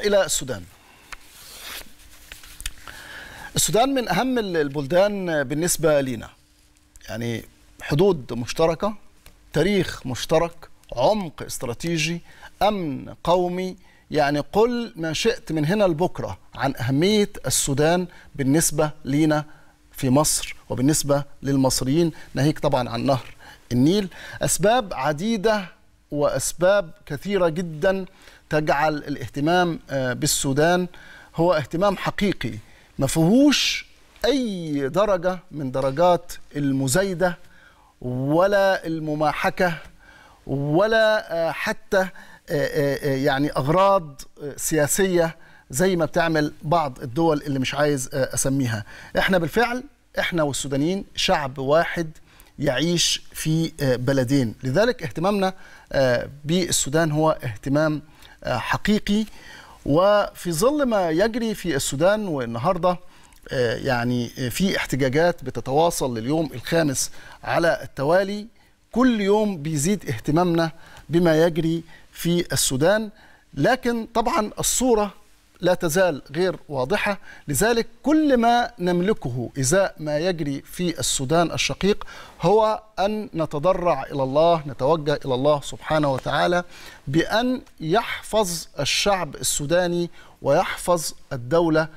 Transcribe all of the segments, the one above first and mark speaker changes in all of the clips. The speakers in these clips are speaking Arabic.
Speaker 1: إلى السودان السودان من أهم البلدان بالنسبة لنا يعني حدود مشتركة تاريخ مشترك عمق استراتيجي أمن قومي يعني قل ما شئت من هنا لبكرة عن أهمية السودان بالنسبة لنا في مصر وبالنسبة للمصريين ناهيك طبعا عن نهر النيل أسباب عديدة وأسباب كثيرة جدا تجعل الاهتمام آه، بالسودان هو اهتمام حقيقي ما فيهوش أي درجة من درجات المزايدة ولا المماحكة ولا آه، حتى آه، يعني أغراض سياسية زي ما بتعمل بعض الدول اللي مش عايز أسميها احنا بالفعل احنا والسودانيين شعب واحد يعيش في آه، بلدين لذلك اهتمامنا آه، بالسودان هو اهتمام آه، حقيقي وفي ظل ما يجري في السودان والنهارده يعني في احتجاجات بتتواصل لليوم الخامس على التوالي كل يوم بيزيد اهتمامنا بما يجري في السودان لكن طبعا الصوره لا تزال غير واضحة لذلك كل ما نملكه إزاء ما يجري في السودان الشقيق هو أن نتضرع إلى الله نتوجه إلى الله سبحانه وتعالى بأن يحفظ الشعب السوداني ويحفظ الدولة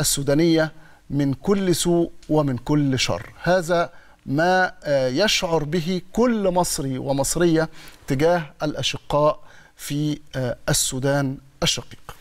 Speaker 1: السودانية من كل سوء ومن كل شر هذا ما آه، يشعر به كل مصري ومصرية تجاه الأشقاء في آه، السودان الشقيق